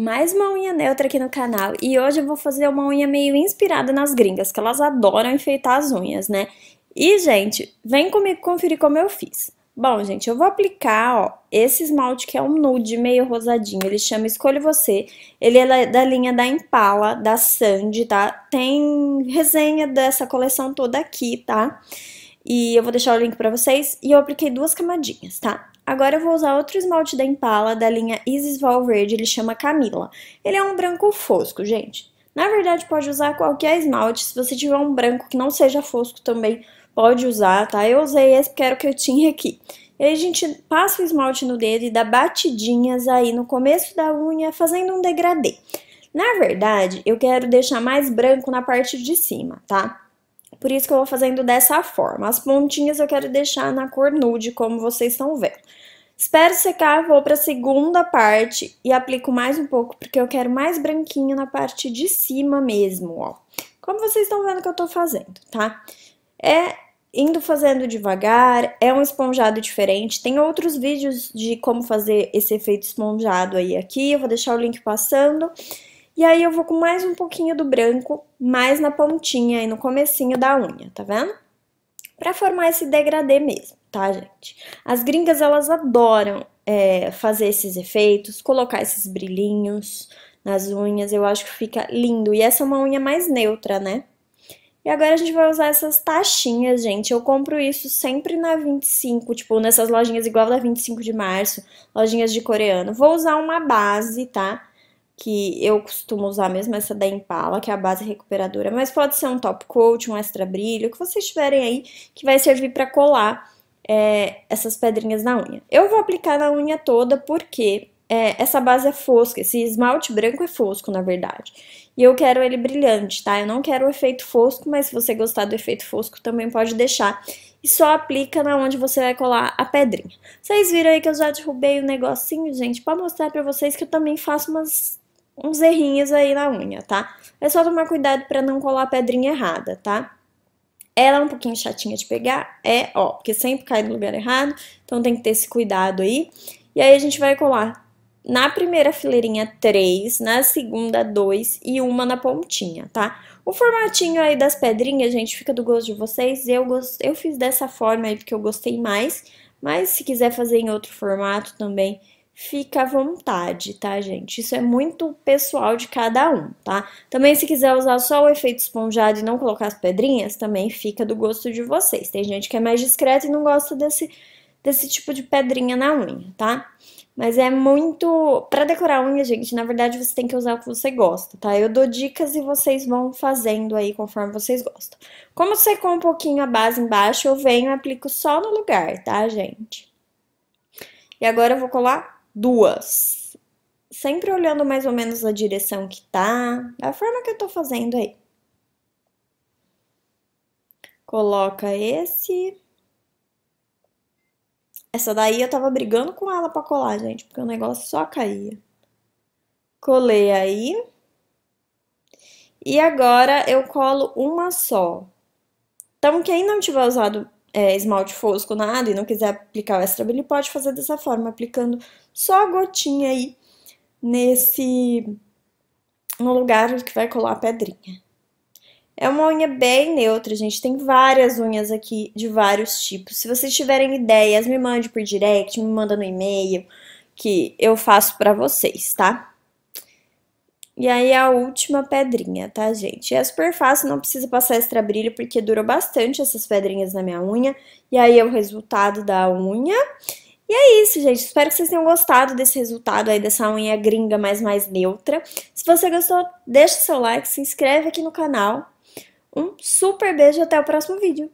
mais uma unha neutra aqui no canal e hoje eu vou fazer uma unha meio inspirada nas gringas, que elas adoram enfeitar as unhas, né? E, gente, vem comigo conferir como eu fiz. Bom, gente, eu vou aplicar, ó, esse esmalte que é um nude meio rosadinho, ele chama escolhe Você, ele é da linha da Impala, da Sandy, tá? Tem resenha dessa coleção toda aqui, tá? E eu vou deixar o link pra vocês, e eu apliquei duas camadinhas, tá? Agora eu vou usar outro esmalte da Impala, da linha Isis Valverde, ele chama Camila. Ele é um branco fosco, gente. Na verdade, pode usar qualquer esmalte, se você tiver um branco que não seja fosco também, pode usar, tá? Eu usei esse porque era o que eu tinha aqui. E aí a gente passa o esmalte no dedo e dá batidinhas aí no começo da unha, fazendo um degradê. Na verdade, eu quero deixar mais branco na parte de cima, tá? Por isso que eu vou fazendo dessa forma. As pontinhas eu quero deixar na cor nude, como vocês estão vendo. Espero secar, vou para a segunda parte e aplico mais um pouco, porque eu quero mais branquinho na parte de cima mesmo, ó. Como vocês estão vendo que eu tô fazendo, tá? É indo fazendo devagar, é um esponjado diferente. Tem outros vídeos de como fazer esse efeito esponjado aí aqui, eu vou deixar o link passando. E aí eu vou com mais um pouquinho do branco, mais na pontinha e no comecinho da unha, tá vendo? Pra formar esse degradê mesmo tá, gente? As gringas, elas adoram é, fazer esses efeitos, colocar esses brilhinhos nas unhas, eu acho que fica lindo. E essa é uma unha mais neutra, né? E agora a gente vai usar essas taxinhas, gente. Eu compro isso sempre na 25, tipo, nessas lojinhas igual da 25 de março, lojinhas de coreano. Vou usar uma base, tá? Que eu costumo usar mesmo, essa da Impala, que é a base recuperadora. Mas pode ser um top coat, um extra brilho, o que vocês tiverem aí, que vai servir pra colar é, essas pedrinhas na unha. Eu vou aplicar na unha toda porque é, essa base é fosca, esse esmalte branco é fosco, na verdade. E eu quero ele brilhante, tá? Eu não quero o efeito fosco, mas se você gostar do efeito fosco, também pode deixar. E só aplica na onde você vai colar a pedrinha. Vocês viram aí que eu já derrubei o um negocinho, gente, pra mostrar pra vocês que eu também faço umas, uns errinhos aí na unha, tá? É só tomar cuidado pra não colar a pedrinha errada, tá? Ela é um pouquinho chatinha de pegar, é, ó, porque sempre cai no lugar errado, então tem que ter esse cuidado aí. E aí a gente vai colar na primeira fileirinha 3, na segunda 2 e uma na pontinha, tá? O formatinho aí das pedrinhas, gente, fica do gosto de vocês. Eu, gost... eu fiz dessa forma aí porque eu gostei mais, mas se quiser fazer em outro formato também, fica à vontade, tá, gente? Isso é muito pessoal de cada um, tá? Também se quiser usar só o efeito esponjado e não colocar as pedrinhas, também fica do gosto de vocês. Tem gente que é mais discreta e não gosta desse, desse tipo de pedrinha na unha, tá? Mas é muito... Pra decorar a unha, gente, na verdade você tem que usar o que você gosta, tá? Eu dou dicas e vocês vão fazendo aí conforme vocês gostam. Como secou um pouquinho a base embaixo, eu venho e aplico só no lugar, tá, gente? E agora eu vou colar duas. Sempre olhando mais ou menos a direção que tá, da é forma que eu tô fazendo aí. Coloca esse. Essa daí eu tava brigando com ela pra colar, gente, porque o negócio só caía. Colei aí. E agora eu colo uma só. Então, quem não tiver usado é, esmalte fosco nada e não quiser aplicar o extra brilho, pode fazer dessa forma, aplicando só a gotinha aí nesse no lugar que vai colar a pedrinha. É uma unha bem neutra, gente. Tem várias unhas aqui de vários tipos. Se vocês tiverem ideias, me mande por direct, me manda no e-mail que eu faço pra vocês, tá? E aí a última pedrinha, tá, gente? é super fácil, não precisa passar extra brilho, porque durou bastante essas pedrinhas na minha unha. E aí é o resultado da unha. E é isso, gente. Espero que vocês tenham gostado desse resultado aí, dessa unha gringa, mas mais neutra. Se você gostou, deixa seu like, se inscreve aqui no canal. Um super beijo e até o próximo vídeo.